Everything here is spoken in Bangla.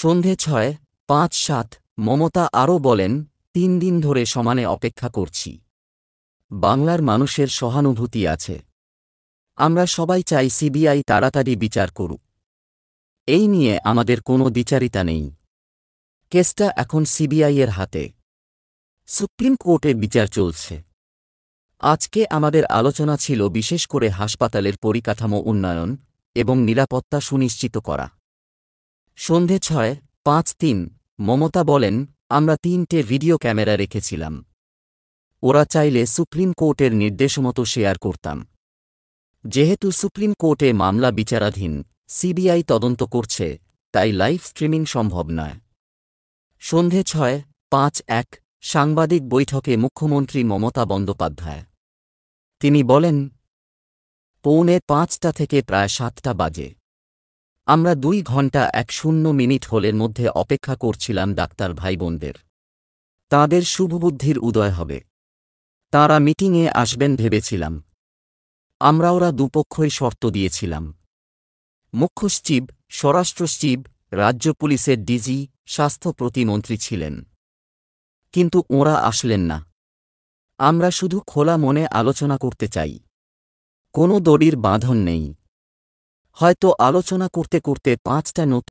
সন্ধে ছয় পাঁচ সাত মমতা আরও বলেন তিন দিন ধরে সমানে অপেক্ষা করছি বাংলার মানুষের সহানুভূতি আছে আমরা সবাই চাই সিবিআই তাড়াতাড়ি বিচার করুক এই নিয়ে আমাদের কোনো বিচারিতা নেই কেসটা এখন সিবিআইয়ের হাতে সুপ্রিম কোর্টে বিচার চলছে আজকে আমাদের আলোচনা ছিল বিশেষ করে হাসপাতালের পরিকাঠামো উন্নয়ন এবং নিরাপত্তা সুনিশ্চিত করা সন্ধে ছয় পাঁচ তিন মমতা বলেন আমরা তিনটে ভিডিও ক্যামেরা রেখেছিলাম ওরা চাইলে সুপ্রিম কোর্টের নির্দেশমতো শেয়ার করতাম যেহেতু সুপ্রিম কোর্টে মামলা বিচারাধীন সিবিআই তদন্ত করছে তাই লাইভ স্ট্রিমিং সম্ভব নয় সন্ধে ছয় পাঁচ এক সাংবাদিক বৈঠকে মুখ্যমন্ত্রী মমতা বন্দ্যোপাধ্যায় তিনি বলেন পৌনে পাঁচটা থেকে প্রায় সাতটা বাজে আমরা দুই ঘন্টা এক শূন্য মিনিট হলের মধ্যে অপেক্ষা করছিলাম ডাক্তার ভাই বোনদের তাঁদের শুভবুদ্ধির উদয় হবে তাঁরা মিটিংয়ে আসবেন ভেবেছিলাম আমরা ওরা দুপক্ষই শর্ত দিয়েছিলাম মুখ্য সচিব স্বরাষ্ট্র সচিব রাজ্য পুলিশের ডিজি স্বাস্থ্য প্রতিমন্ত্রী ছিলেন কিন্তু ওঁরা আসলেন না আমরা শুধু খোলা মনে আলোচনা করতে চাই কোনো দড়ির বাঁধন নেই হয়তো আলোচনা করতে করতে পাঁচটা নোট